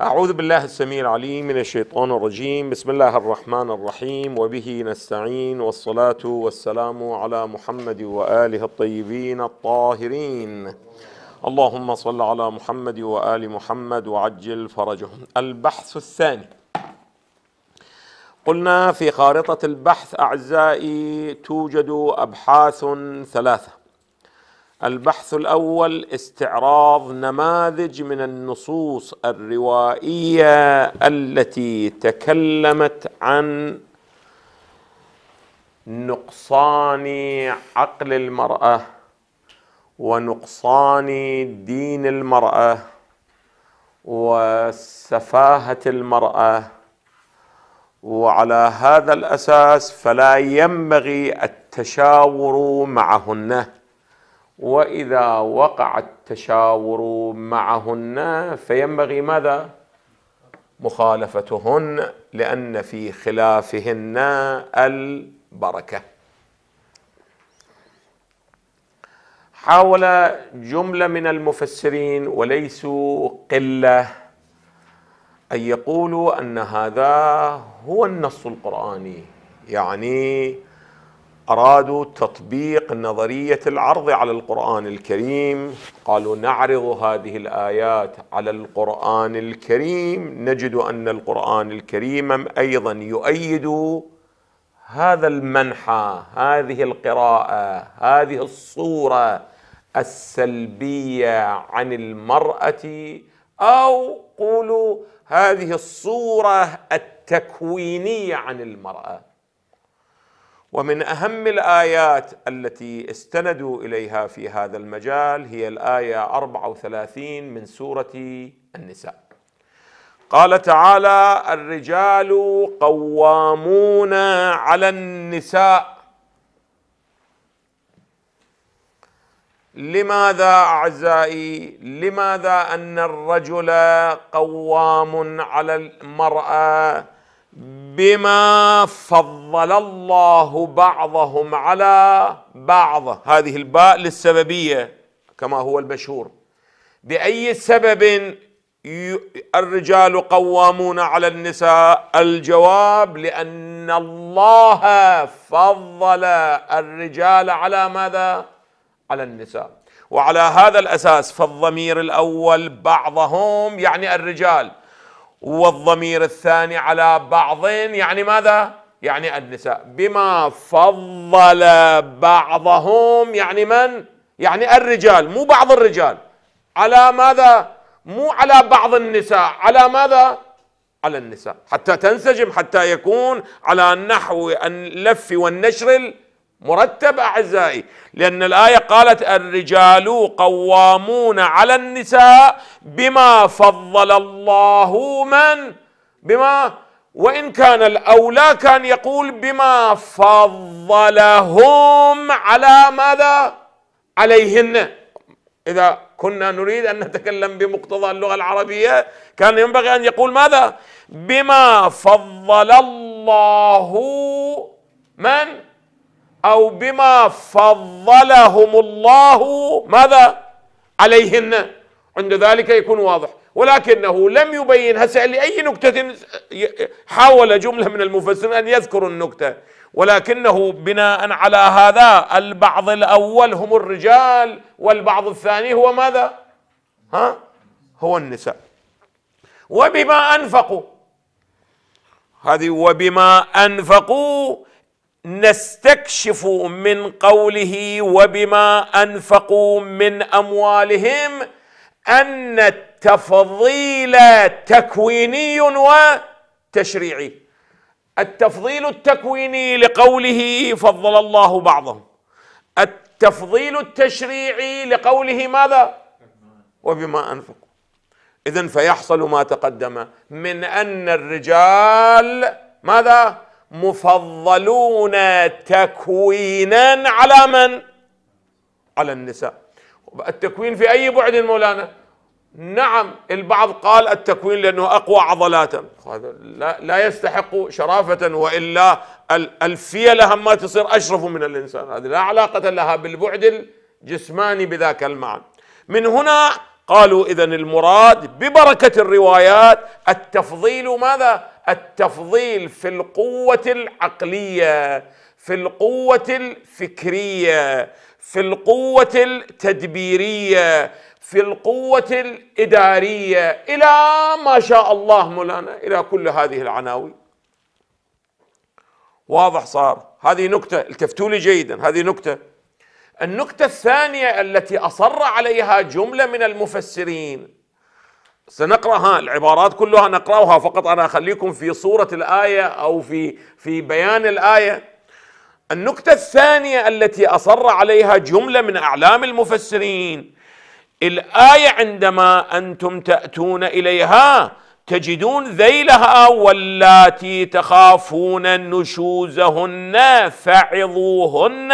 أعوذ بالله السميع العليم من الشيطان الرجيم بسم الله الرحمن الرحيم وبه نستعين والصلاة والسلام على محمد وآله الطيبين الطاهرين اللهم صل على محمد وآل محمد وعجل فرجهم البحث الثاني قلنا في خارطة البحث أعزائي توجد أبحاث ثلاثة البحث الاول استعراض نماذج من النصوص الروائيه التي تكلمت عن نقصان عقل المراه ونقصان دين المراه وسفاهه المراه وعلى هذا الاساس فلا ينبغي التشاور معهن واذا وقع التشاور معهن فينبغي ماذا مخالفتهن لان في خلافهن البركه حاول جمله من المفسرين وليسوا قله ان يقولوا ان هذا هو النص القراني يعني أرادوا تطبيق نظرية العرض على القرآن الكريم قالوا نعرض هذه الآيات على القرآن الكريم نجد أن القرآن الكريم أيضا يؤيد هذا المنحى هذه القراءة هذه الصورة السلبية عن المرأة أو قولوا هذه الصورة التكوينية عن المرأة ومن اهم الايات التي استندوا اليها في هذا المجال هي الايه 34 من سوره النساء. قال تعالى: الرجال قوامون على النساء. لماذا اعزائي؟ لماذا ان الرجل قوام على المراه؟ بما فضل الله بعضهم على بعض هذه الباء للسببيه كما هو المشهور باي سبب الرجال قوامون على النساء الجواب لان الله فضل الرجال على ماذا على النساء وعلى هذا الاساس فالضمير الاول بعضهم يعني الرجال والضمير الثاني على بعض يعني ماذا يعني النساء بما فضل بعضهم يعني من يعني الرجال مو بعض الرجال على ماذا مو على بعض النساء على ماذا على النساء حتى تنسجم حتى يكون على نحو اللف والنشر مرتب اعزائي لان الايه قالت الرجال قوامون على النساء بما فضل الله من بما وان كان الاولى كان يقول بما فضلهم على ماذا عليهن اذا كنا نريد ان نتكلم بمقتضى اللغه العربيه كان ينبغي ان يقول ماذا بما فضل الله من أو بما فضلهم الله ماذا عليهن عند ذلك يكون واضح ولكنه لم يبين هسه لأي نكتة حاول جملة من المفسرين أن يذكروا النكتة ولكنه بناء على هذا البعض الأول هم الرجال والبعض الثاني هو ماذا ها هو النساء وبما أنفقوا هذه وبما أنفقوا نستكشف من قوله وبما انفقوا من اموالهم ان التفضيل تكويني وتشريعي التفضيل التكويني لقوله فضل الله بعضهم التفضيل التشريعي لقوله ماذا وبما انفقوا اذا فيحصل ما تقدم من ان الرجال ماذا مفضلون تكوينا على من على النساء التكوين في أي بعد مولانا نعم البعض قال التكوين لأنه أقوى عضلاتا لا, لا يستحق شرافة وإلا الفيلة ما تصير أشرف من الإنسان هذه لا علاقة لها بالبعد الجسماني بذاك المعنى من هنا قالوا إذا المراد ببركة الروايات التفضيل ماذا التفضيل في القوه العقليه في القوه الفكريه في القوه التدبيريه في القوه الاداريه الى ما شاء الله مولانا الى كل هذه العناوين واضح صار هذه نكته التفتوا لي جيدا هذه نكته النكته الثانيه التي اصر عليها جمله من المفسرين سنقراها العبارات كلها نقراها فقط انا اخليكم في صوره الايه او في في بيان الايه النكته الثانيه التي اصر عليها جمله من اعلام المفسرين الايه عندما انتم تاتون اليها تجدون ذيلها واللاتي تخافون نشوزهن فعظوهن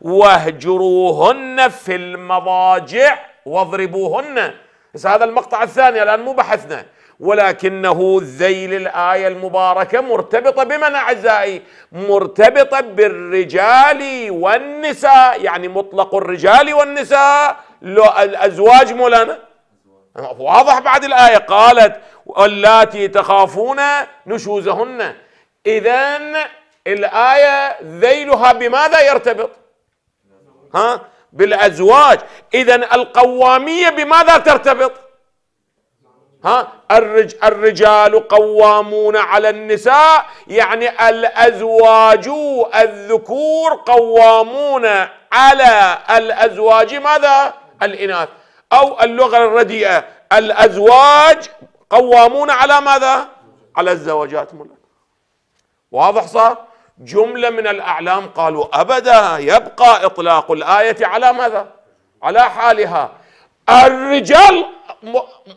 واهجروهن في المضاجع واضربوهن بس هذا المقطع الثاني الآن مو بحثنا ولكنه ذيل الآية المباركة مرتبطة بمن أعزائي مرتبطة بالرجال والنساء يعني مطلق الرجال والنساء الأزواج مولانا واضح بعد الآية قالت اللاتي تخافون نشوزهن إذا الآية ذيلها بماذا يرتبط ها بالأزواج إذا القوامية بماذا ترتبط ها الرجال قوامون على النساء يعني الأزواج الذكور قوامون على الأزواج ماذا الإناث أو اللغة الرديئة الأزواج قوامون على ماذا على الزواجات واضح صار جملة من الأعلام قالوا أبدا يبقى إطلاق الآية على ماذا؟ على حالها الرجال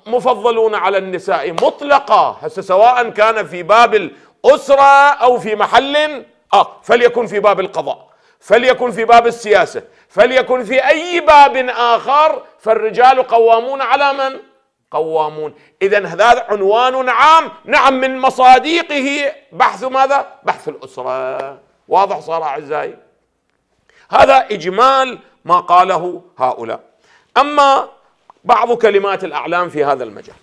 مفضلون على النساء مطلقة هسه سواء كان في باب الأسرة أو في محل آه فليكن في باب القضاء فليكن في باب السياسة فليكن في أي باب آخر فالرجال قوامون على من؟ قوامون إذا هذا عنوان عام نعم من مصادقه بحث ماذا؟ بحث الأسرة واضح صار أعزائي هذا إجمال ما قاله هؤلاء أما بعض كلمات الأعلام في هذا المجال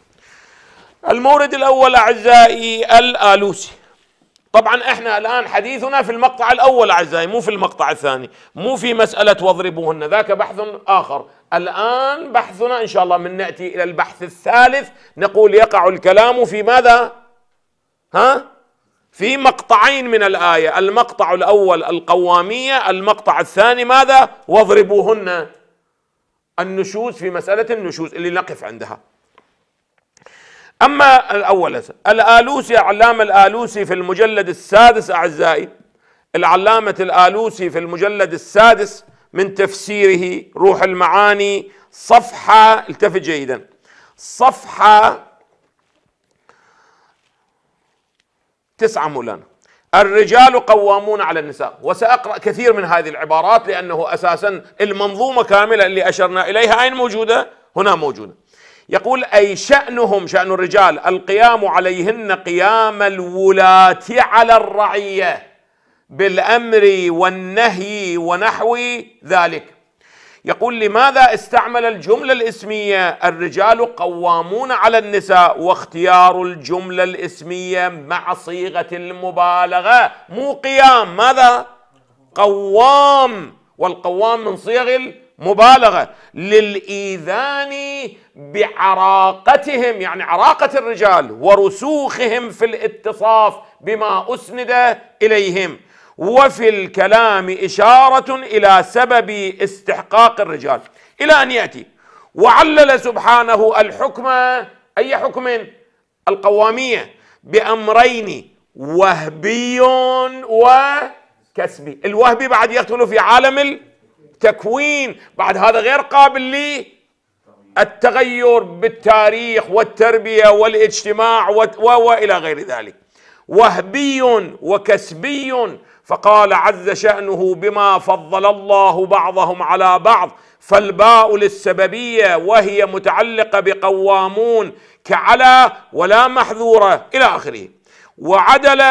المورد الأول أعزائي الآلوسي طبعا احنا الان حديثنا في المقطع الاول اعزائي مو في المقطع الثاني مو في مساله واضربوهن ذاك بحث اخر الان بحثنا ان شاء الله من ناتي الى البحث الثالث نقول يقع الكلام في ماذا ها في مقطعين من الايه المقطع الاول القواميه المقطع الثاني ماذا واضربوهن النشوز في مساله النشوز اللي نقف عندها أما الأول الآلوسي علامة الآلوسي في المجلد السادس أعزائي العلامة الآلوسي في المجلد السادس من تفسيره روح المعاني صفحة التفت جيدا صفحة تسعة مولانا الرجال قوامون على النساء وسأقرأ كثير من هذه العبارات لأنه أساسا المنظومة كاملة اللي أشرنا إليها أين موجودة؟ هنا موجودة يقول أي شأنهم شأن الرجال القيام عليهن قيام الولاة على الرعية بالأمر والنهي ونحو ذلك يقول لماذا استعمل الجملة الاسمية الرجال قوامون على النساء واختيار الجملة الاسمية مع صيغة المبالغة مو قيام ماذا قوام والقوام من صيغ مبالغه للايذان بعراقتهم يعني عراقه الرجال ورسوخهم في الاتصاف بما اسند اليهم وفي الكلام اشاره الى سبب استحقاق الرجال الى ان ياتي وعلل سبحانه الحكم اي حكم القواميه بامرين وهبي وكسبي الوهبي بعد يقتل في عالم تكوين بعد هذا غير قابل للتغير بالتاريخ والتربية والاجتماع وإلى غير ذلك وهبي وكسبي فقال عز شأنه بما فضل الله بعضهم على بعض فالباء للسببية وهي متعلقة بقوامون كعلى ولا محذورة إلى آخره وعدل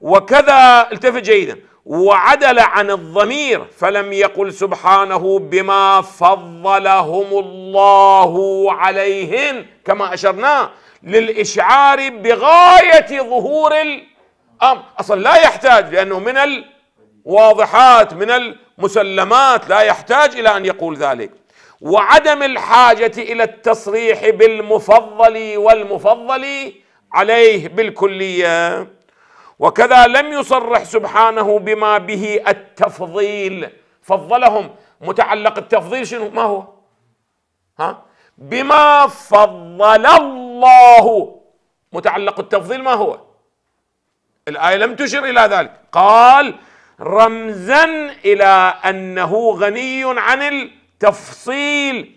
وكذا التفت جيدا وعدل عن الضمير فلم يقل سبحانه بما فضلهم الله عليهم كما اشرنا للاشعار بغايه ظهور الامر اصلا لا يحتاج لانه من الواضحات من المسلمات لا يحتاج الى ان يقول ذلك وعدم الحاجه الى التصريح بالمفضل والمفضل عليه بالكليه وكذا لم يصرح سبحانه بما به التفضيل فضلهم متعلق التفضيل شنو ما هو ها بما فضل الله متعلق التفضيل ما هو الآية لم تشر إلى ذلك قال رمزا إلى أنه غني عن التفصيل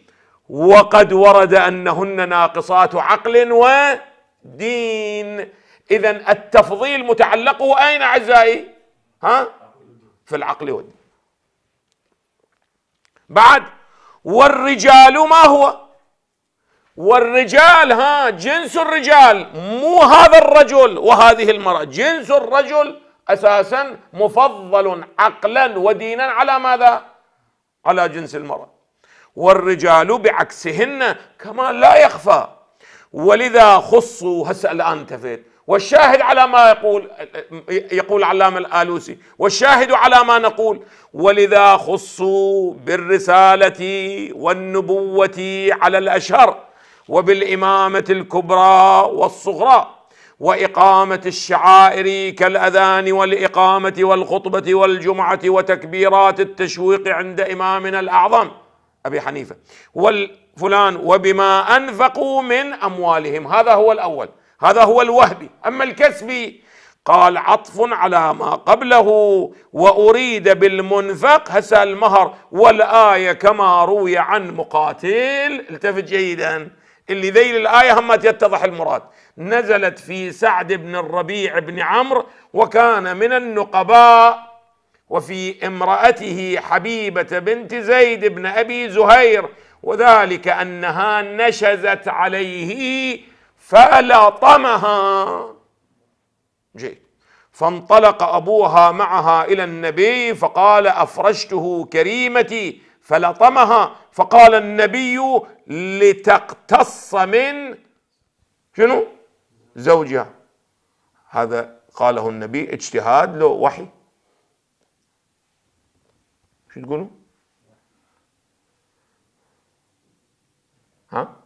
وقد ورد أنهن ناقصات عقل ودين إذا التفضيل متعلقه أين أعزائي؟ ها؟ في العقل والدين بعد والرجال ما هو؟ والرجال ها جنس الرجال مو هذا الرجل وهذه المرأة جنس الرجل أساسا مفضل عقلا ودينا على ماذا؟ على جنس المرأة والرجال بعكسهن كما لا يخفى ولذا خصوا هسه الآن التفت والشاهد على ما يقول يقول علام الآلوسي والشاهد على ما نقول ولذا خصوا بالرسالة والنبوة على الأشهر وبالإمامة الكبرى والصغرى وإقامة الشعائر كالأذان والإقامة والخطبة والجمعة وتكبيرات التشويق عند إمامنا الأعظم أبي حنيفة والفلان وبما أنفقوا من أموالهم هذا هو الأول هذا هو الوهبي أما الكسبي قال عطف على ما قبله وأريد بالمنفق هسا المهر والآية كما روي عن مقاتل التفت جيدا اللي ذيل الآية هم يتضح المراد نزلت في سعد بن الربيع بن عمرو وكان من النقباء وفي امرأته حبيبة بنت زيد بن أبي زهير وذلك أنها نشزت عليه فلطمها جيد فانطلق أبوها معها إلى النبي فقال أفرجته كريمتي فلطمها فقال النبي لتقتص من شنو زوجها هذا قاله النبي اجتهاد لو وحي شو تقولوا ها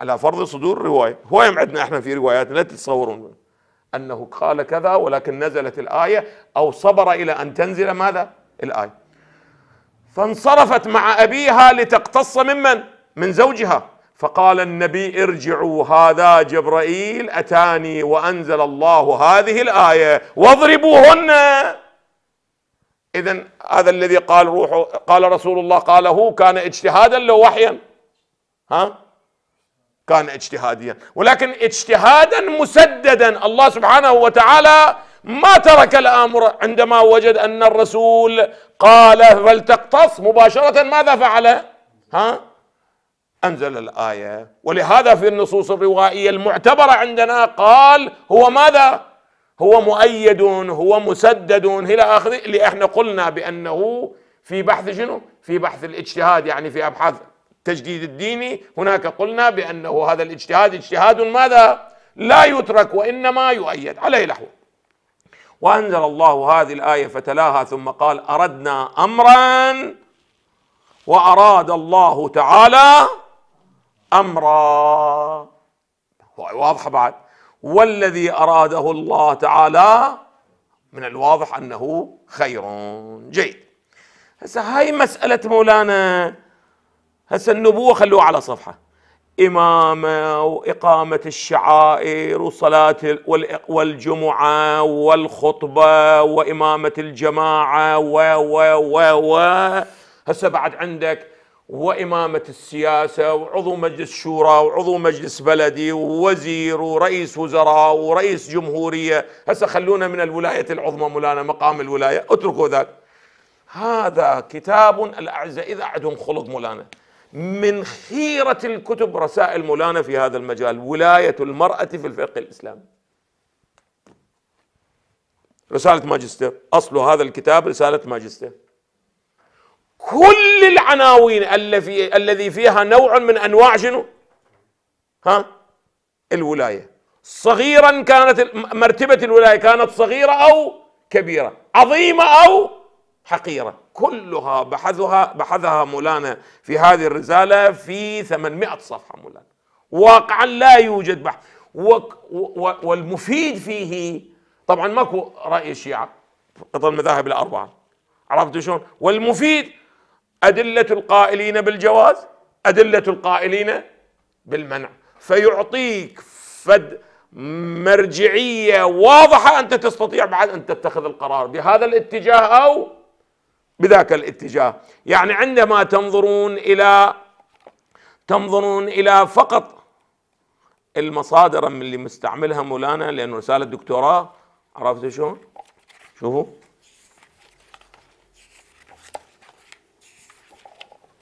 على فرض صدور رواية هو عندنا احنا في رواياتنا لا تتصورون أنه قال كذا ولكن نزلت الآية أو صبر إلى أن تنزل ماذا الآية فانصرفت مع أبيها لتقتص ممن من زوجها فقال النبي ارجعوا هذا جبرائيل أتاني وأنزل الله هذه الآية واضربوهن إذا هذا الذي قال روحه قال رسول الله قال هو كان اجتهادا لو وحيا ها كان اجتهاديا ولكن اجتهادا مسددا الله سبحانه وتعالى ما ترك الامر عندما وجد ان الرسول قال فلتقتص مباشره ماذا فعل؟ ها؟ انزل الايه ولهذا في النصوص الروائيه المعتبره عندنا قال هو ماذا؟ هو مؤيد هو مسدد الى اخره اللي احنا قلنا بانه في بحث شنو؟ في بحث الاجتهاد يعني في ابحاث التجديد الديني هناك قلنا بأنه هذا الاجتهاد اجتهاد ماذا لا يترك وإنما يؤيد عليه لحو وأنزل الله هذه الآية فتلاها ثم قال أردنا أمرا وأراد الله تعالى أمرا واضحة بعد والذي أراده الله تعالى من الواضح أنه خير جيد هسه هاي مسألة مولانا هسه النبوة خلوها على صفحة إمامة وإقامة الشعائر وصلاة والجمعة والخطبة وإمامة الجماعة و و و و هسه بعد عندك وإمامة السياسة وعضو مجلس شورى وعضو مجلس بلدي ووزير ورئيس وزراء ورئيس جمهورية هسه خلونا من الولاية العظمى مولانا مقام الولاية اتركوا ذاك هذا كتاب الأعزاء إذا عندهم خلق مولانا من خيرة الكتب رسائل مولانا في هذا المجال ولاية المرأة في الفقه الإسلامي رسالة ماجستير أصل هذا الكتاب رسالة ماجستير كل العناوين الذي الذي فيها نوع من أنواع شنو ها الولاية صغيرا كانت مرتبة الولاية كانت صغيرة أو كبيرة عظيمة أو حقيرة كلها بحثها بحثها مولانا في هذه الرسالة في 800 صفحة مولانا واقعا لا يوجد بحث والمفيد فيه طبعا ماكو رأي الشيعة قطع المذاهب الأربعة عرفتوا شلون والمفيد أدلة القائلين بالجواز أدلة القائلين بالمنع فيعطيك فد مرجعية واضحة أنت تستطيع بعد أن تتخذ القرار بهذا الاتجاه أو بذاك الاتجاه يعني عندما تنظرون الى تنظرون الى فقط المصادر اللي مستعملها مولانا لانه رساله دكتوراه عرفت شلون؟ شوفوا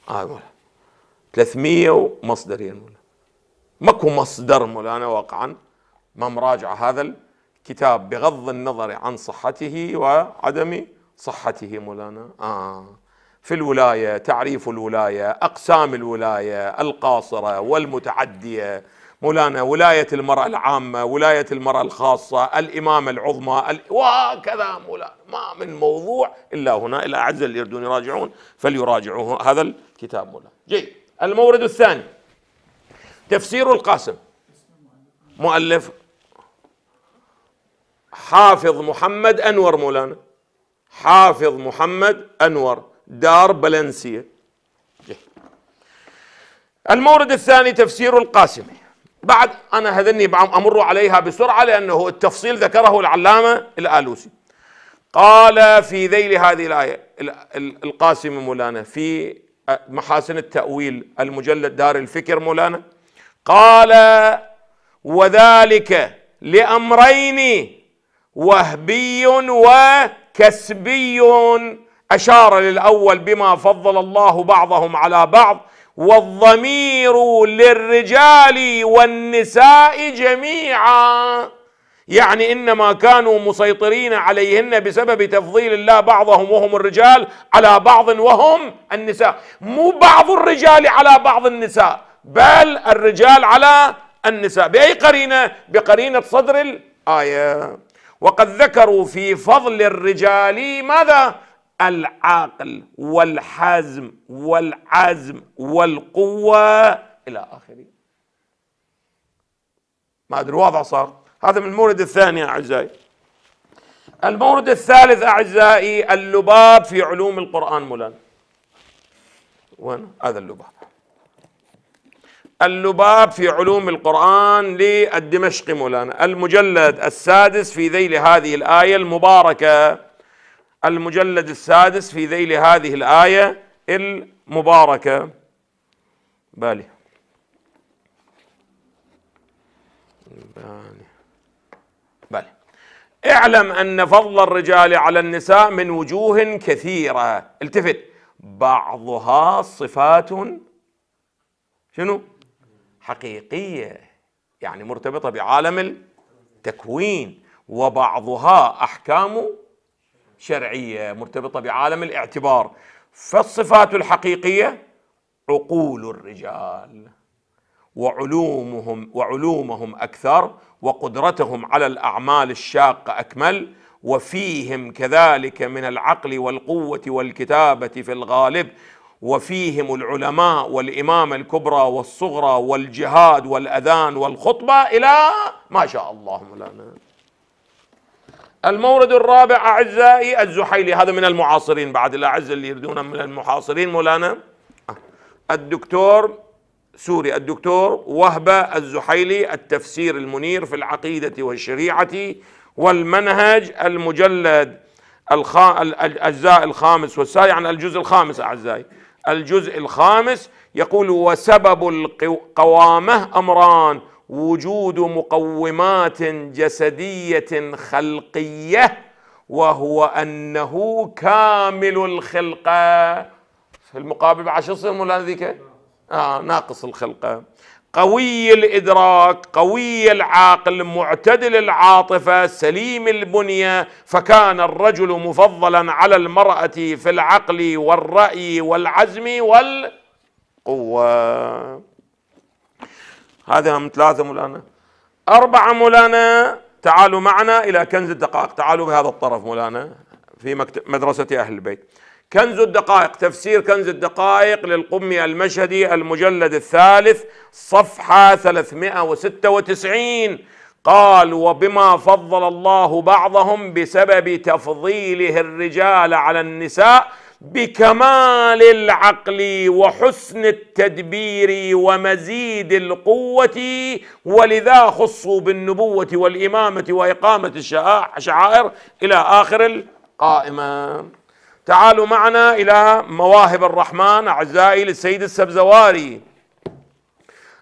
هاي آه مولا 300 ومصدرين مولا ماكو مصدر مولانا واقعا ما مراجعه هذا الكتاب بغض النظر عن صحته وعدم صحته مولانا آه في الولاية تعريف الولاية أقسام الولاية القاصرة والمتعدية مولانا ولاية المرأة العامة ولاية المرأة الخاصة الإمامة العظمى ال... وهكذا مولانا ما من موضوع إلا هنا إلى أعز اللي يريدون يراجعون فليراجعوا هذا الكتاب مولانا جيد المورد الثاني تفسير القاسم مؤلف حافظ محمد أنور مولانا حافظ محمد أنور دار بلنسية المورد الثاني تفسير القاسمي بعد أنا هذني أمر عليها بسرعة لأنه التفصيل ذكره العلامة الآلوسي قال في ذيل هذه الآية القاسم مولانا في محاسن التأويل المجلد دار الفكر مولانا قال وذلك لأمرين وهبي و كسبي اشار للاول بما فضل الله بعضهم على بعض والضمير للرجال والنساء جميعا يعني انما كانوا مسيطرين عليهن بسبب تفضيل الله بعضهم وهم الرجال على بعض وهم النساء مو بعض الرجال على بعض النساء بل الرجال على النساء باي قرينه بقرينه صدر الايه وقد ذكروا في فضل الرجال ماذا العقل والحزم والعزم والقوة إلى آخره ما أدري واضح صار هذا من المورد الثاني أعزائي المورد الثالث أعزائي اللباب في علوم القرآن مولانا وين هذا اللباب اللباب في علوم القرآن للدمشقي مولانا المجلد السادس في ذيل هذه الآية المباركة المجلد السادس في ذيل هذه الآية المباركة بالي بالي اعلم أن فضل الرجال على النساء من وجوه كثيرة التفت بعضها صفات شنو حقيقيه يعني مرتبطه بعالم التكوين وبعضها احكام شرعيه مرتبطه بعالم الاعتبار فالصفات الحقيقيه عقول الرجال وعلومهم وعلومهم اكثر وقدرتهم على الاعمال الشاقه اكمل وفيهم كذلك من العقل والقوه والكتابه في الغالب وفيهم العلماء والإمامة الكبرى والصغرى والجهاد والأذان والخطبة إلى ما شاء الله مولانا المورد الرابع أعزائي الزحيلي هذا من المعاصرين بعد الأعز اللي يردون من المعاصرين مولانا الدكتور سوري الدكتور وهبة الزحيلي التفسير المنير في العقيدة والشريعة والمنهج المجلد الخا... الأجزاء الخامس والسادس يعني الجزء الخامس أعزائي الجزء الخامس يقول وسبب القوامه امران وجود مقومات جسديه خلقيه وهو انه كامل الخلقه في المقابل عشر يصير مولانا ذيك آه ناقص الخلقه قوي الادراك قوي العقل معتدل العاطفه سليم البنيه فكان الرجل مفضلا على المراه في العقل والراي والعزم والقوه هذا هم ثلاثه مولانا اربعه مولانا تعالوا معنا الى كنز الدقائق تعالوا بهذا الطرف مولانا في مدرسه اهل البيت كنز الدقائق تفسير كنز الدقائق للقمي المشهدي المجلد الثالث صفحة 396 قال وبما فضل الله بعضهم بسبب تفضيله الرجال على النساء بكمال العقل وحسن التدبير ومزيد القوة ولذا خصوا بالنبوة والإمامة وإقامة الشعائر إلى آخر القائمة تعالوا معنا إلى مواهب الرحمن أعزائي للسيد السبزواري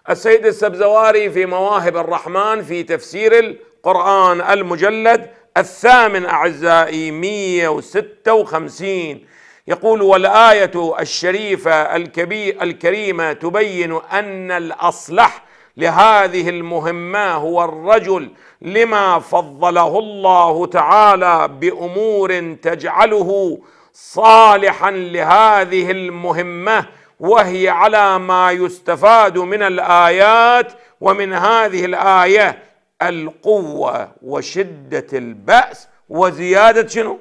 السيد السبزواري في مواهب الرحمن في تفسير القرآن المجلد الثامن أعزائي 156 يقول والآية الشريفة الكبير الكريمة تبين أن الأصلح لهذه المهمة هو الرجل لما فضله الله تعالى بأمور تجعله صالحا لهذه المهمه وهي على ما يستفاد من الايات ومن هذه الايه القوه وشده الباس وزياده شنو؟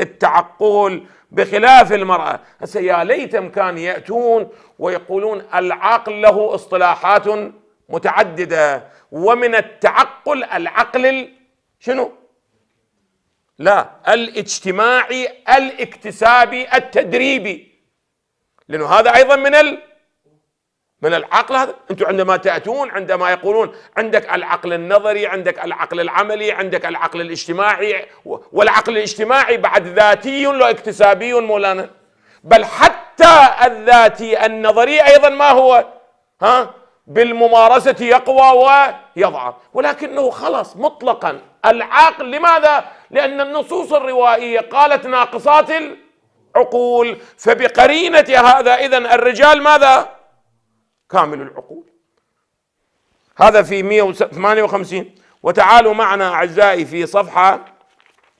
التعقل بخلاف المرأة هسه يا ليتم كان يأتون ويقولون العقل له اصطلاحات متعددة ومن التعقل العقل شنو لا الاجتماعي الاكتسابي التدريبي لانه هذا ايضا من ال من العقل هذا انتم عندما تاتون عندما يقولون عندك العقل النظري عندك العقل العملي عندك العقل الاجتماعي والعقل الاجتماعي بعد ذاتي لو اكتسابي مولانا بل حتى الذاتي النظري ايضا ما هو ها بالممارسه يقوى ويضعف ولكنه خلص مطلقا العقل لماذا لأن النصوص الروائية قالت ناقصات العقول فبقرينة هذا إذا الرجال ماذا؟ كامل العقول هذا في 158 وتعالوا معنا أعزائي في صفحة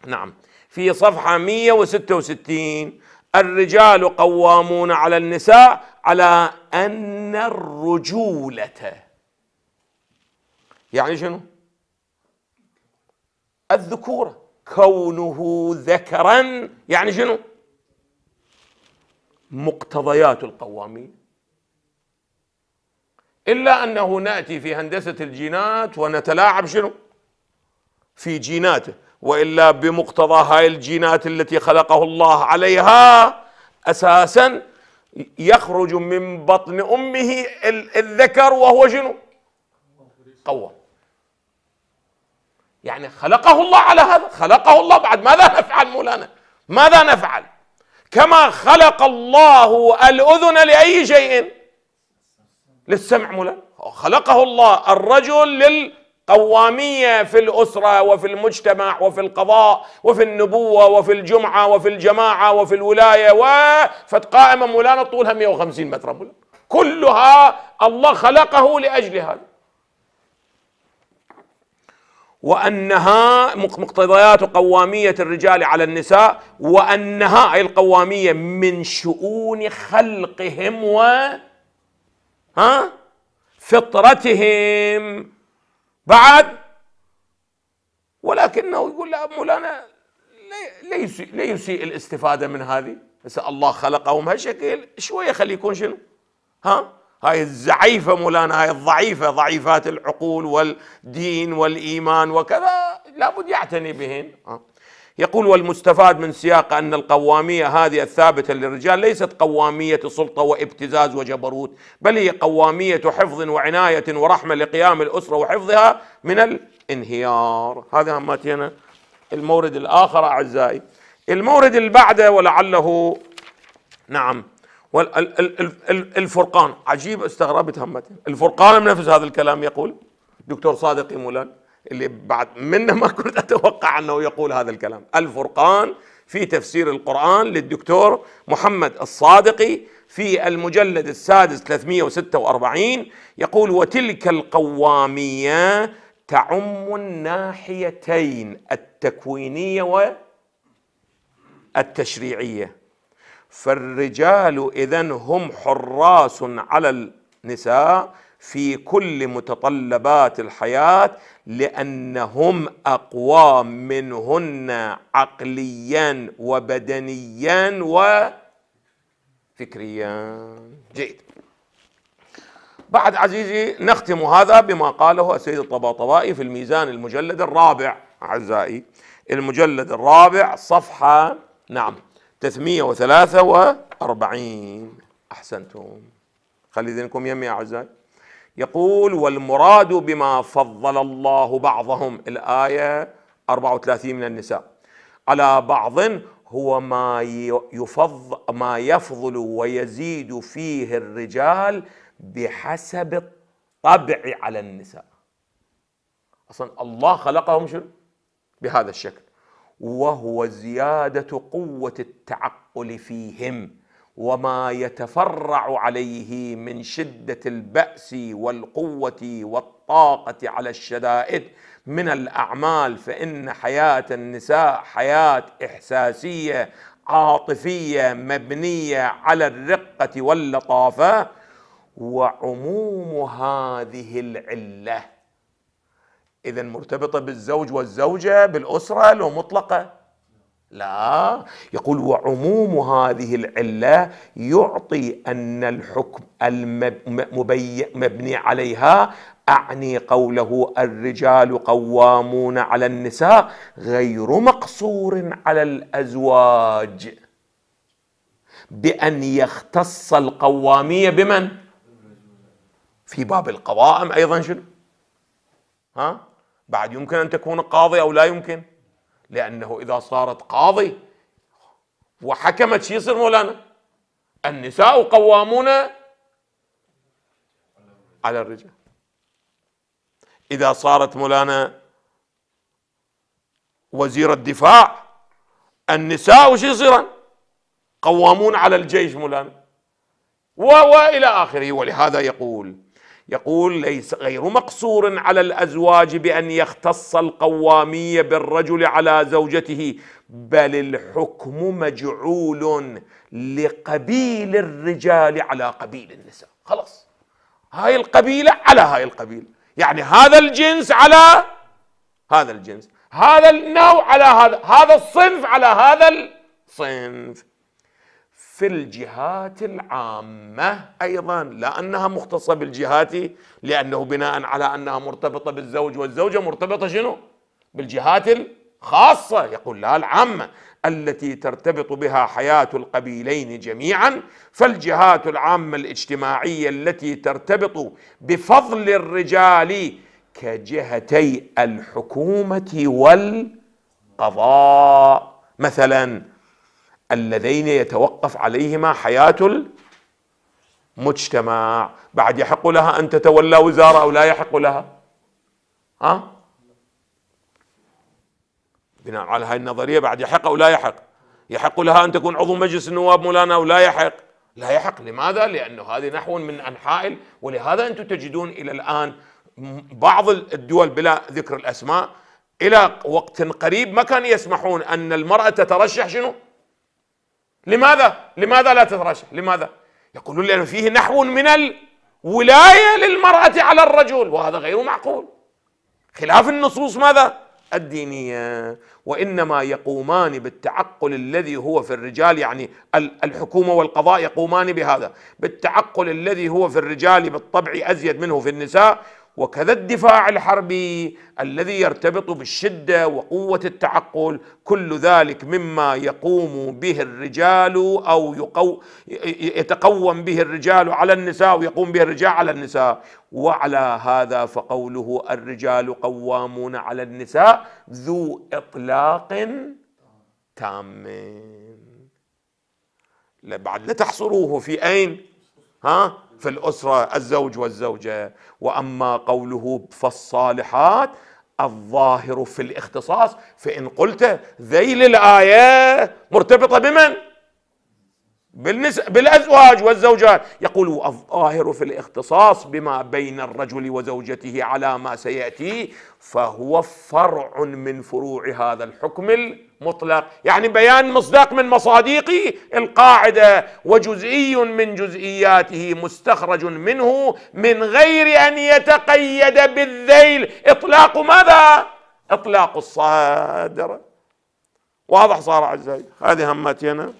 نعم في صفحة 166 الرجال قوامون على النساء على أن الرجولة يعني شنو؟ الذكوره كونه ذكرا يعني شنو مقتضيات القوامين إلا أنه نأتي في هندسة الجينات ونتلاعب شنو في جيناته وإلا بمقتضى هاي الجينات التي خلقه الله عليها أساسا يخرج من بطن أمه الذكر وهو شنو قوام يعني خلقه الله على هذا خلقه الله بعد ماذا نفعل مولانا ماذا نفعل كما خلق الله الأذن لأي شيء للسمع مولانا خلقه الله الرجل للقوامية في الأسرة وفي المجتمع وفي القضاء وفي النبوة وفي الجمعة وفي الجماعة وفي الولاية قائمة مولانا طولها 150 متر مولانا كلها الله خلقه لأجل هذا وأنها مقتضيات قوامية الرجال على النساء وأنها أي القوامية من شؤون خلقهم و ها فطرتهم بعد ولكنه يقول لا مولانا لا يسيء, الاستفادة من هذه هسه الله خلقهم هالشكل شوية خليه يكون شنو ها هاي الزعيفة مولانا هاي الضعيفة ضعيفات العقول والدين والإيمان وكذا لابد يعتني بهن آه. يقول والمستفاد من سياق أن القوامية هذه الثابتة للرجال ليست قوامية سلطة وابتزاز وجبروت بل هي قوامية حفظ وعناية ورحمة لقيام الأسرة وحفظها من الانهيار هذا ما تينا المورد الآخر أعزائي المورد اللي بعده ولعله نعم الفرقان عجيب استغربت همتي الفرقان نفس هذا الكلام يقول دكتور صادق مولان اللي بعد منه ما كنت اتوقع انه يقول هذا الكلام الفرقان في تفسير القران للدكتور محمد الصادقي في المجلد السادس 346 يقول وتلك القواميه تعم الناحيتين التكوينيه والتشريعيه فالرجال اذا هم حراس على النساء في كل متطلبات الحياه لانهم اقوى منهن عقليا وبدنيا وفكريا جيد بعد عزيزي نختم هذا بما قاله السيد الطباطبائي في الميزان المجلد الرابع اعزائي المجلد الرابع صفحه نعم 343 أحسنتم خلي ذهنكم يمي أعزائي يقول والمراد بما فضل الله بعضهم الآية 34 من النساء على بعض هو ما يفض ما يفضل ويزيد فيه الرجال بحسب الطبع على النساء اصلا الله خلقهم شنو بهذا الشكل وهو زياده قوه التعقل فيهم وما يتفرع عليه من شده الباس والقوه والطاقه على الشدائد من الاعمال فان حياه النساء حياه احساسيه عاطفيه مبنيه على الرقه واللطافه وعموم هذه العله اذا مرتبطه بالزوج والزوجه بالاسره لو مطلقه لا يقول وعموم هذه العله يعطي ان الحكم المبني عليها اعني قوله الرجال قوامون على النساء غير مقصور على الازواج بان يختص القواميه بمن في باب القوائم ايضا شنو ها بعد يمكن أن تكون قاضي أو لا يمكن لأنه إذا صارت قاضي وحكمت شو يصير مولانا النساء قوامون على الرجال إذا صارت مولانا وزير الدفاع النساء وش يصيرن قوامون على الجيش مولانا والى اخره ولهذا يقول يقول ليس غير مقصور على الازواج بان يختص القواميه بالرجل على زوجته بل الحكم مجعول لقبيل الرجال على قبيل النساء خلاص هاي القبيله على هاي القبيله يعني هذا الجنس على هذا الجنس هذا النوع على هذا هذا الصنف على هذا الصنف في الجهات العامة أيضا لا أنها مختصة بالجهات لأنه بناء على أنها مرتبطة بالزوج والزوجة مرتبطة شنو؟ بالجهات الخاصة يقول لا العامة التي ترتبط بها حياة القبيلين جميعا فالجهات العامة الاجتماعية التي ترتبط بفضل الرجال كجهتي الحكومة والقضاء مثلا اللذين يتوقف عليهما حياة المجتمع بعد يحق لها أن تتولى وزارة أو لا يحق لها ها بناء على هذه النظرية بعد يحق أو لا يحق يحق لها أن تكون عضو مجلس النواب مولانا أو لا يحق لا يحق لماذا؟ لأنه هذه نحو من أنحاء ولهذا أنتم تجدون إلى الآن بعض الدول بلا ذكر الأسماء إلى وقت قريب ما كانوا يسمحون أن المرأة تترشح شنو؟ لماذا؟ لماذا لا تترشح؟ لماذا؟ يقولون لأنه فيه نحو من الولاية للمرأة على الرجل وهذا غير معقول خلاف النصوص ماذا؟ الدينية وإنما يقومان بالتعقل الذي هو في الرجال يعني الحكومة والقضاء يقومان بهذا بالتعقل الذي هو في الرجال بالطبع أزيد منه في النساء وكذا الدفاع الحربي الذي يرتبط بالشده وقوه التعقل كل ذلك مما يقوم به الرجال او يقو يتقوم به الرجال على النساء ويقوم به الرجال على النساء وعلى هذا فقوله الرجال قوامون على النساء ذو اطلاق تام بعد لا تحصروه في اين ها في الاسره الزوج والزوجه واما قوله فالصالحات الظاهر في الاختصاص فان قلت ذيل الايه مرتبطه بمن بالنس... بالأزواج والزوجات يقول الظاهر في الاختصاص بما بين الرجل وزوجته على ما سيأتي فهو فرع من فروع هذا الحكم المطلق يعني بيان مصداق من مصاديق القاعدة وجزئي من جزئياته مستخرج منه من غير أن يتقيد بالذيل إطلاق ماذا؟ إطلاق الصادر واضح صار أعزائي هذه أنا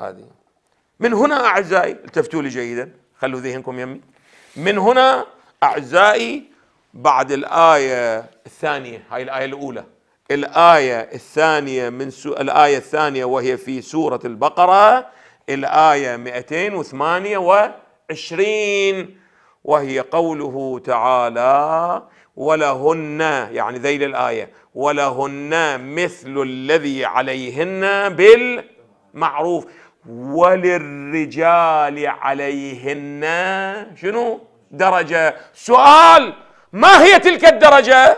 هذه من هنا أعزائي التفتوا لي جيدا خلوا ذهنكم يمي من هنا أعزائي بعد الآية الثانية هاي الآية الأولى الآية الثانية من سو... الآية الثانية وهي في سورة البقرة الآية 228 وهي قوله تعالى ولهن يعني ذيل الآية ولهن مثل الذي عليهن بالمعروف وللرجال عليهن شنو درجة سؤال ما هي تلك الدرجة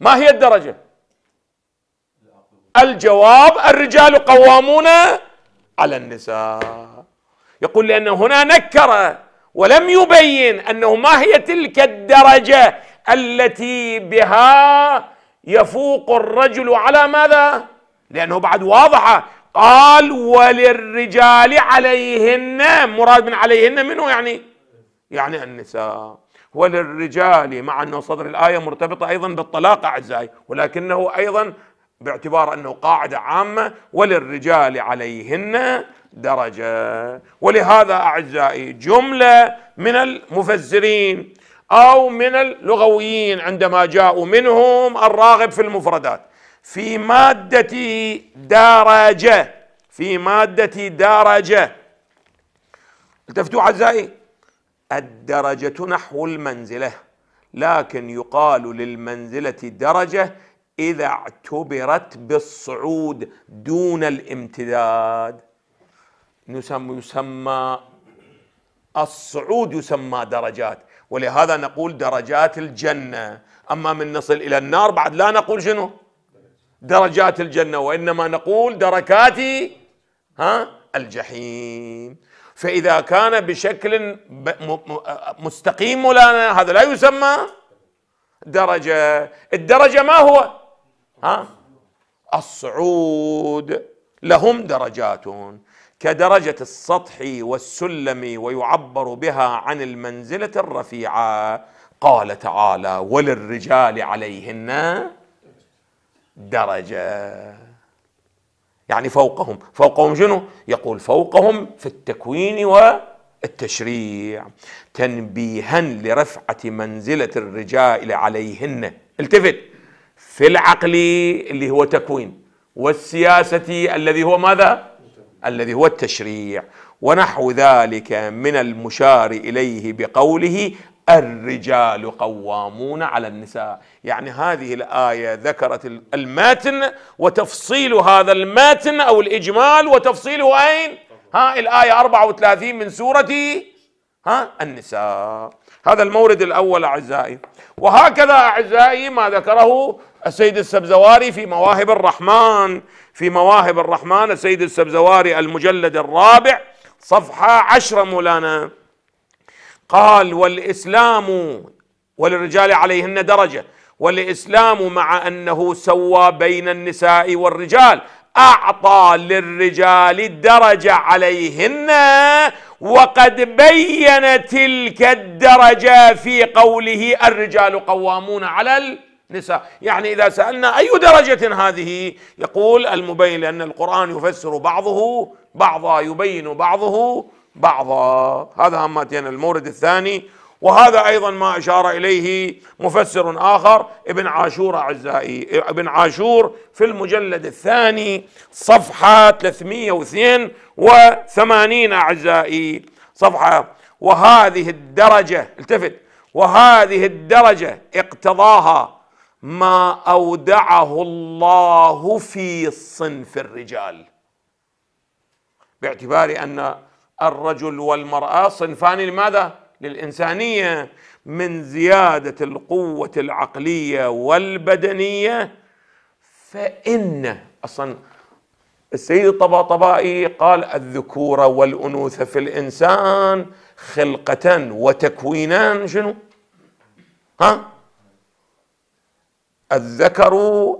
ما هي الدرجة الجواب الرجال قوامون على النساء يقول لأن هنا نكر ولم يبين أنه ما هي تلك الدرجة التي بها يفوق الرجل على ماذا؟ لأنه بعد واضحة قال وللرجال عليهن مراد من عليهن منه يعني يعني النساء وللرجال مع انه صدر الايه مرتبطه ايضا بالطلاق اعزائي ولكنه ايضا باعتبار انه قاعده عامه وللرجال عليهن درجه ولهذا اعزائي جمله من المفسرين او من اللغويين عندما جاءوا منهم الراغب في المفردات في مادة درجة في مادة درجة التفتوا أعزائي الدرجة نحو المنزلة لكن يقال للمنزلة درجة إذا اعتبرت بالصعود دون الامتداد نسمى يسمى الصعود يسمى درجات ولهذا نقول درجات الجنة أما من نصل إلى النار بعد لا نقول شنو درجات الجنة وإنما نقول دركات ها الجحيم فإذا كان بشكل مستقيم لنا هذا لا يسمى درجة الدرجة ما هو ها الصعود لهم درجات كدرجة السطح والسلم ويعبر بها عن المنزلة الرفيعة قال تعالى وللرجال عليهن درجة يعني فوقهم فوقهم شنو يقول فوقهم في التكوين والتشريع تنبيها لرفعة منزلة الرجال عليهن التفت في العقل اللي هو تكوين والسياسة الذي هو ماذا الذي هو التشريع ونحو ذلك من المشار إليه بقوله الرجال قوامون على النساء يعني هذه الآية ذكرت الماتن وتفصيل هذا الماتن أو الإجمال وتفصيله أين ها الآية 34 من سورة ها النساء هذا المورد الأول أعزائي وهكذا أعزائي ما ذكره السيد السبزواري في مواهب الرحمن في مواهب الرحمن السيد السبزواري المجلد الرابع صفحة عشرة مولانا قال والاسلام وللرجال عليهن درجه والاسلام مع انه سوى بين النساء والرجال اعطى للرجال درجه عليهن وقد بين تلك الدرجه في قوله الرجال قوامون على النساء يعني اذا سالنا اي درجه هذه يقول المبين لان القران يفسر بعضه بعضا يبين بعضه بعضا هذا هم أتينا المورد الثاني وهذا ايضا ما اشار اليه مفسر اخر ابن عاشور اعزائي ابن عاشور في المجلد الثاني صفحه 382 اعزائي صفحه وهذه الدرجه التفت وهذه الدرجه اقتضاها ما اودعه الله في صنف الرجال باعتبار ان الرجل والمراه صنفان لماذا؟ للانسانيه من زياده القوه العقليه والبدنيه فان اصلا السيد الطباطبائي قال الذكور والانوثه في الانسان خلقه وتكوينا شنو؟ ها؟ الذكر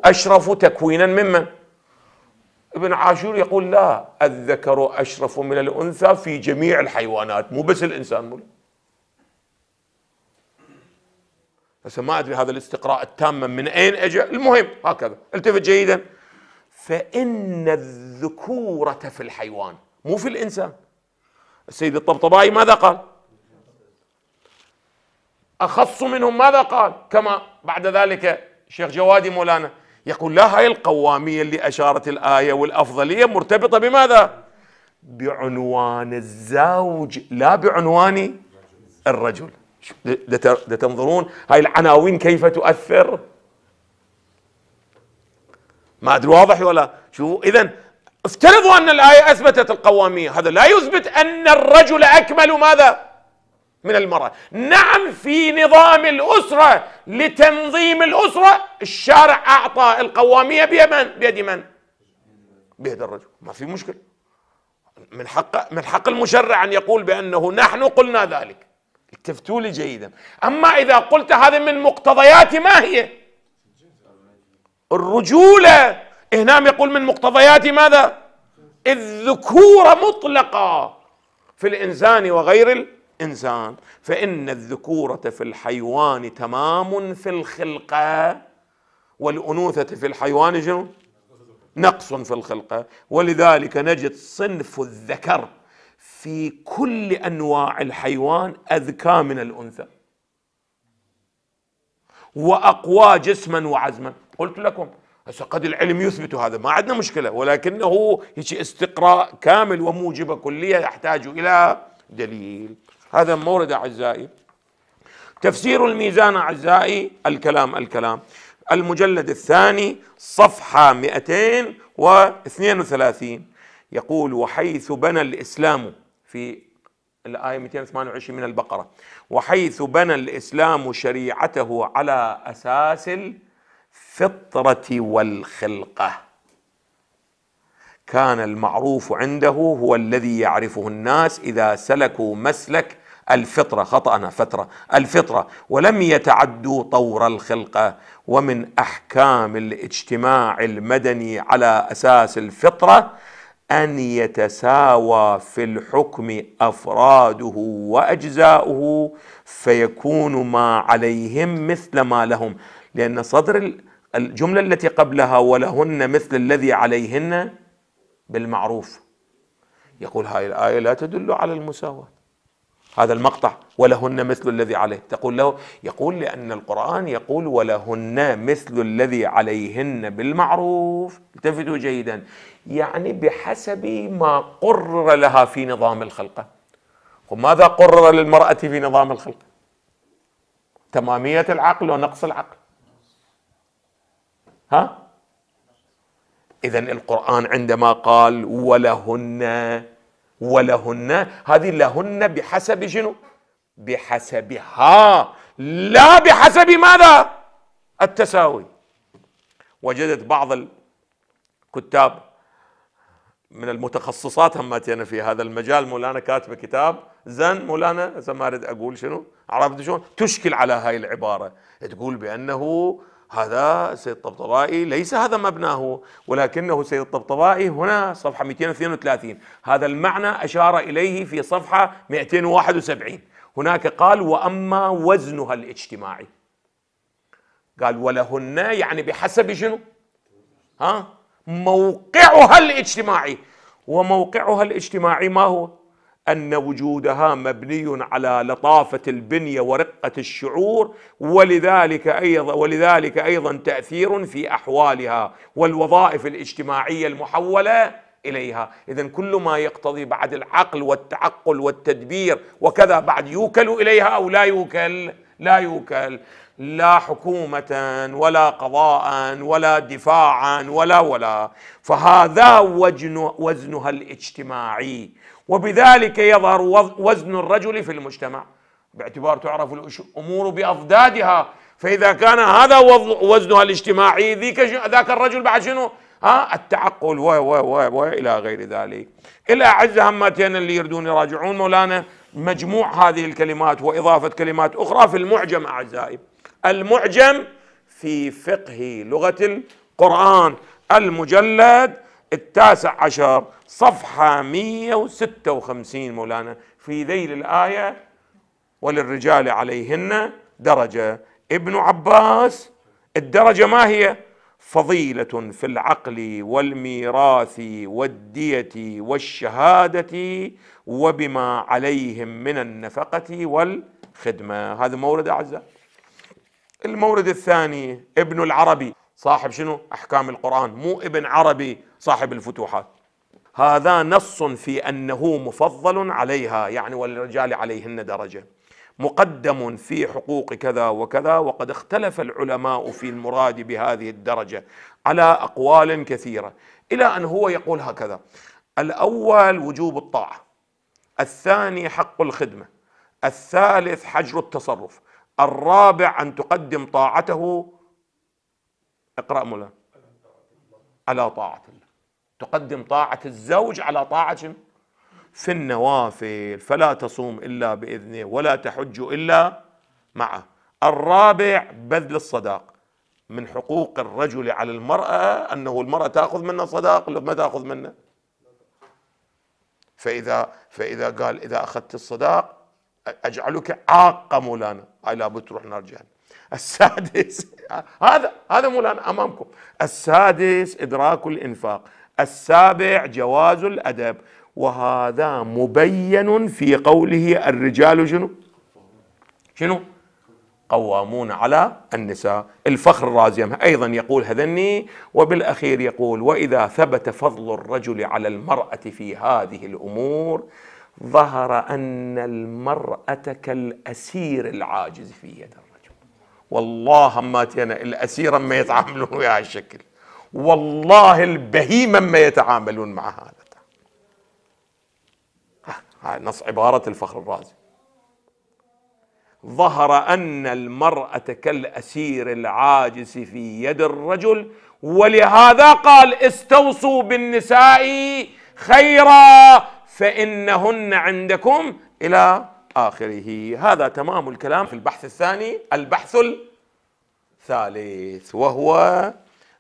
اشرف تكوينا ممن؟ ابن عاشور يقول لا الذكر أشرف من الأنثى في جميع الحيوانات مو بس الإنسان مو بس ما أدري هذا الاستقراء التام من أين أجى المهم هكذا التفت جيدا فإن الذكورة في الحيوان مو في الإنسان السيد الطبطبائي ماذا قال أخص منهم ماذا قال كما بعد ذلك شيخ جوادي مولانا يقول لا هاي القوامية اللي أشارت الآية والأفضلية مرتبطة بماذا؟ بعنوان الزوج لا بعنوان الرجل ده تنظرون هاي العناوين كيف تؤثر ما أدري واضح ولا شو إذا افترضوا أن الآية أثبتت القوامية هذا لا يثبت أن الرجل أكمل ماذا؟ من المرأة نعم في نظام الأسرة لتنظيم الأسرة الشارع أعطى القوامية بيمن بيد من بيد الرجل ما في مشكلة من حق من حق المشرع أن يقول بأنه نحن قلنا ذلك التفتوا لي جيدا أما إذا قلت هذا من مقتضيات ما هي الرجولة هنا يقول من مقتضيات ماذا الذكورة مطلقة في الإنسان وغير انسان فان الذكوره في الحيوان تمام في الخلقه والانوثه في الحيوان شنو؟ نقص في الخلقه ولذلك نجد صنف الذكر في كل انواع الحيوان اذكى من الانثى واقوى جسما وعزما قلت لكم هسه قد العلم يثبت هذا ما عندنا مشكله ولكنه هيك استقراء كامل وموجبه كليه يحتاج الى دليل هذا مورد أعزائي تفسير الميزان أعزائي الكلام الكلام المجلد الثاني صفحة 232 يقول وحيث بنى الإسلام في الآية 228 من البقرة وحيث بنى الإسلام شريعته على أساس الفطرة والخلقة كان المعروف عنده هو الذي يعرفه الناس إذا سلكوا مسلك الفطرة خطأنا فترة الفطرة ولم يتعدوا طور الخلقة ومن أحكام الاجتماع المدني على أساس الفطرة أن يتساوى في الحكم أفراده وأجزاؤه فيكون ما عليهم مثل ما لهم لأن صدر الجملة التي قبلها ولهن مثل الذي عليهن بالمعروف يقول هاي الآية لا تدل على المساواة هذا المقطع ولهن مثل الذي عليه تقول له يقول لأن القرآن يقول ولهن مثل الذي عليهن بالمعروف التفتوا جيدا يعني بحسب ما قرر لها في نظام الخلقة وماذا قرر للمرأة في نظام الخلقة تمامية العقل ونقص العقل ها إذا القرآن عندما قال ولهن ولهن هذه لهن بحسب شنو بحسبها لا بحسب ماذا التساوي وجدت بعض الكتاب من المتخصصات همتي انا في هذا المجال مولانا كاتبه كتاب زن مولانا اذا ما اريد اقول شنو عرفت شلون تشكل على هاي العباره تقول بانه هذا سيد الطبطبائي ليس هذا مبناه ولكنه سيد الطبطبائي هنا صفحة 232 هذا المعنى أشار إليه في صفحة 271 هناك قال وأما وزنها الاجتماعي قال ولهن يعني بحسب شنو ها موقعها الاجتماعي وموقعها الاجتماعي ما هو ان وجودها مبني على لطافه البنيه ورقه الشعور ولذلك ايضا ولذلك ايضا تاثير في احوالها والوظائف الاجتماعيه المحوله اليها، اذا كل ما يقتضي بعد العقل والتعقل والتدبير وكذا بعد يوكل اليها او لا يوكل لا يوكل لا حكومة ولا قضاء ولا دفاعا ولا ولا فهذا وجن وزنها الاجتماعي وبذلك يظهر وزن الرجل في المجتمع باعتبار تعرف الأمور بأضدادها فإذا كان هذا وزنها الاجتماعي ذيك ذاك الرجل بعد شنو ها التعقل و و و والى غير ذلك الاعزه همتين اللي يردون يراجعون مولانا مجموع هذه الكلمات واضافه كلمات اخرى في المعجم اعزائي المعجم في فقه لغه القران المجلد التاسع عشر صفحه 156 مولانا في ذيل الايه وللرجال عليهن درجه ابن عباس الدرجه ما هي؟ فضيلة في العقل والميراث والدية والشهادة وبما عليهم من النفقة والخدمة هذا مورد أعزاء المورد الثاني ابن العربي صاحب شنو أحكام القرآن مو ابن عربي صاحب الفتوحات هذا نص في أنه مفضل عليها يعني وللرجال عليهن درجة مقدم في حقوق كذا وكذا وقد اختلف العلماء في المراد بهذه الدرجة على أقوال كثيرة إلى أن هو يقول هكذا الأول وجوب الطاعة الثاني حق الخدمه الثالث حجر التصرف الرابع ان تقدم طاعته اقرا مولا على طاعه الله تقدم طاعه الزوج على طاعه في النوافل فلا تصوم الا باذنه ولا تحج الا معه الرابع بذل الصداق من حقوق الرجل على المراه انه المراه تاخذ منه صداق لما تاخذ منه فإذا فإذا قال إذا أخذت الصداق أجعلك عاق مولانا هاي لابد تروح نار جهنم السادس هذا هذا مولانا أمامكم السادس إدراك الإنفاق السابع جواز الأدب وهذا مبين في قوله الرجال شنو شنو قوامون على النساء الفخر الرازي أيضا يقول هذني وبالأخير يقول وإذا ثبت فضل الرجل على المرأة في هذه الأمور ظهر أن المرأة كالأسير العاجز في يد الرجل والله ما تينا الأسير ما يتعاملون ويا الشكل والله البهيمة ما يتعاملون مع هذا نص عبارة الفخر الرازي ظهر ان المراه كالاسير العاجز في يد الرجل ولهذا قال استوصوا بالنساء خيرا فانهن عندكم الى اخره هذا تمام الكلام في البحث الثاني البحث الثالث وهو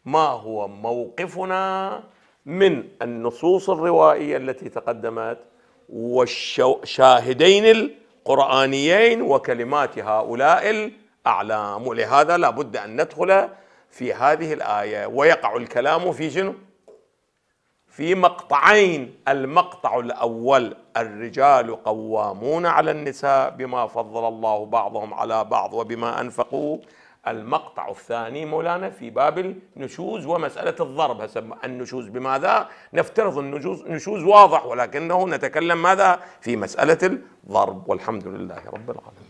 ما هو موقفنا من النصوص الروائيه التي تقدمت والشاهدين قرآنيين وكلمات هؤلاء الأعلام ولهذا لا بد أن ندخل في هذه الآية ويقع الكلام في شنو؟ في مقطعين المقطع الأول الرجال قوامون على النساء بما فضل الله بعضهم على بعض وبما أنفقوا المقطع الثاني مولانا في باب النشوز ومسألة الضرب النشوز بماذا نفترض النشوز نشوز واضح ولكنه نتكلم ماذا في مسألة الضرب والحمد لله رب العالمين